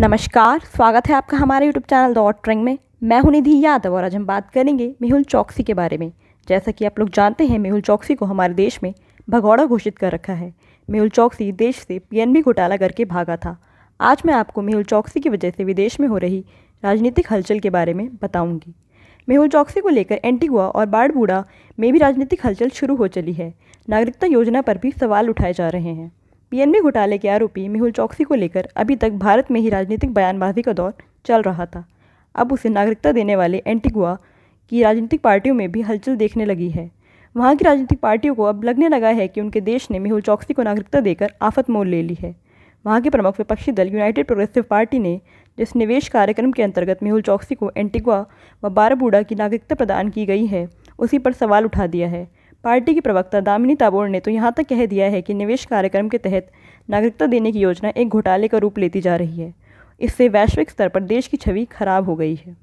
नमस्कार स्वागत है आपका हमारे यूट्यूब चैनल दॉट ट्रेंग में मैं हूं निधि यादव और आज हम बात करेंगे मेहुल चौकसी के बारे में जैसा कि आप लोग जानते हैं मेहुल चौकसी को हमारे देश में भगौड़ा घोषित कर रखा है मेहुल चौकसी देश से पीएनबी घोटाला करके भागा था आज मैं आपको मेहुल चौकसी की वजह से विदेश में हो रही राजनीतिक हलचल के बारे में बताऊँगी मेहुल चौकसी को लेकर एंटीगुआ और बाड़बूड़ा में भी राजनीतिक हलचल शुरू हो चली है नागरिकता योजना पर भी सवाल उठाए जा रहे हैं पीएनबी घोटाले के आरोपी मेहुल चौकसी को लेकर अभी तक भारत में ही राजनीतिक बयानबाजी का दौर चल रहा था अब उसे नागरिकता देने वाले एंटीगुआ की राजनीतिक पार्टियों में भी हलचल देखने लगी है वहाँ की राजनीतिक पार्टियों को अब लगने लगा है कि उनके देश ने मेहुल चौकसी को नागरिकता देकर आफत मोल ले ली है वहाँ के प्रमुख विपक्षी दल यूनाइटेड प्रोग्रेसिव पार्टी ने जिस निवेश कार्यक्रम के अंतर्गत मेहुल चौकसी को एंटीगुआ व बाराबूडा की नागरिकता प्रदान की गई है उसी पर सवाल उठा दिया है पार्टी की प्रवक्ता दामिनी ताबोर ने तो यहाँ तक कह दिया है कि निवेश कार्यक्रम के तहत नागरिकता देने की योजना एक घोटाले का रूप लेती जा रही है इससे वैश्विक स्तर पर देश की छवि खराब हो गई है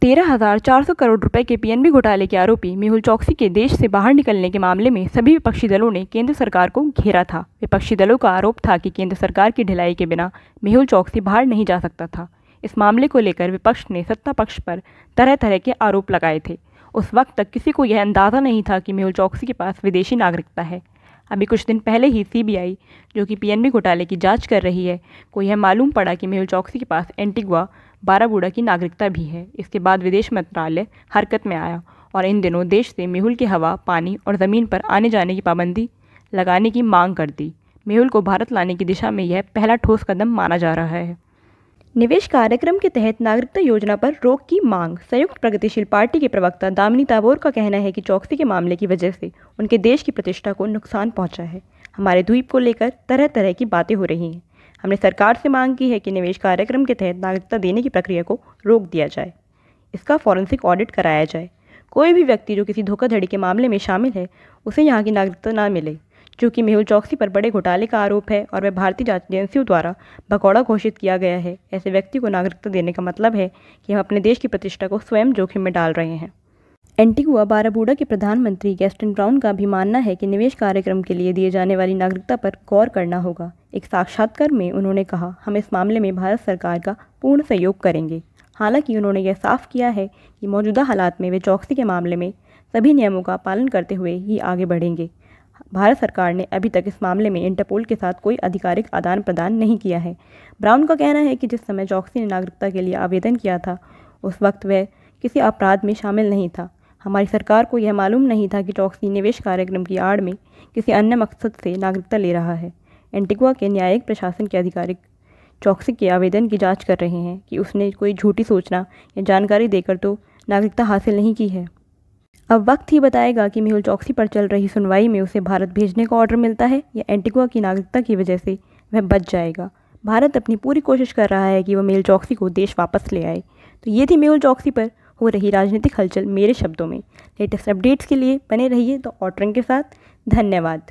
तेरह हजार चार सौ करोड़ रुपए के पीएनबी घोटाले के आरोपी मेहुल चौकसी के देश से बाहर निकलने के मामले में सभी विपक्षी दलों ने केंद्र सरकार को घेरा था विपक्षी दलों का आरोप था कि केंद्र सरकार की ढिलाई के बिना मेहुल चौकसी बाहर नहीं जा सकता था इस मामले को लेकर विपक्ष ने सत्ता पक्ष पर तरह तरह के आरोप लगाए थे उस वक्त तक किसी को यह अंदाज़ा नहीं था कि मेहुल चौकसी के पास विदेशी नागरिकता है अभी कुछ दिन पहले ही सीबीआई जो कि पीएनबी घोटाले की जांच कर रही है को यह मालूम पड़ा कि मेहुल चौकसी के पास एंटीगुआ बाराबूडा की नागरिकता भी है इसके बाद विदेश मंत्रालय हरकत में आया और इन दिनों देश से मेहुल की हवा पानी और ज़मीन पर आने जाने की पाबंदी लगाने की मांग कर दी मेहुल को भारत लाने की दिशा में यह पहला ठोस कदम माना जा रहा है निवेश कार्यक्रम के तहत नागरिकता योजना पर रोक की मांग संयुक्त प्रगतिशील पार्टी के प्रवक्ता दामिनी ताबोर का कहना है कि चौकसी के मामले की वजह से उनके देश की प्रतिष्ठा को नुकसान पहुंचा है हमारे द्वीप को लेकर तरह तरह की बातें हो रही हैं हमने सरकार से मांग की है कि निवेश कार्यक्रम के तहत नागरिकता देने की प्रक्रिया को रोक दिया जाए इसका फॉरेंसिक ऑडिट कराया जाए कोई भी व्यक्ति जो किसी धोखाधड़ी के मामले में शामिल है उसे यहाँ की नागरिकता ना मिले चूंकि मेहुल चौकसी पर बड़े घोटाले का आरोप है और वह भारतीय जांच एजेंसियों द्वारा भगौड़ा घोषित किया गया है ऐसे व्यक्ति को नागरिकता देने का मतलब है कि हम अपने देश की प्रतिष्ठा को स्वयं जोखिम में डाल रहे हैं एंटीगुआ बाराबूडा के प्रधानमंत्री गैस्टन ब्राउन का भी मानना है कि निवेश कार्यक्रम के लिए दिए जाने वाली नागरिकता पर गौर करना होगा एक साक्षात्कार में उन्होंने कहा हम इस मामले में भारत सरकार का पूर्ण सहयोग करेंगे हालांकि उन्होंने यह साफ किया है कि मौजूदा हालात में वे चौकसी के मामले में सभी नियमों का पालन करते हुए ही आगे बढ़ेंगे भारत सरकार ने अभी तक इस मामले में इंटरपोल के साथ कोई आधिकारिक आदान प्रदान नहीं किया है ब्राउन का कहना है कि जिस समय चौकसी ने नागरिकता के लिए आवेदन किया था उस वक्त वह किसी अपराध में शामिल नहीं था हमारी सरकार को यह मालूम नहीं था कि चौकसी निवेश कार्यक्रम की आड़ में किसी अन्य मकसद से नागरिकता ले रहा है एंटिगुआ के न्यायिक प्रशासन के आधिकारिक चौकसी के आवेदन की जांच कर रहे हैं कि उसने कोई झूठी सूचना या जानकारी देकर तो नागरिकता हासिल नहीं की है अब वक्त ही बताएगा कि मेहुल चौकसी पर चल रही सुनवाई में उसे भारत भेजने का ऑर्डर मिलता है या एंटीगुआ की नागरिकता की वजह से वह बच जाएगा भारत अपनी पूरी कोशिश कर रहा है कि वह मेहुल चौकसी को देश वापस ले आए तो ये थी मेहुल चौकसी पर हो रही राजनीतिक हलचल मेरे शब्दों में लेटेस्ट अपडेट्स के लिए बने रहिए तो ऑटरंग के साथ धन्यवाद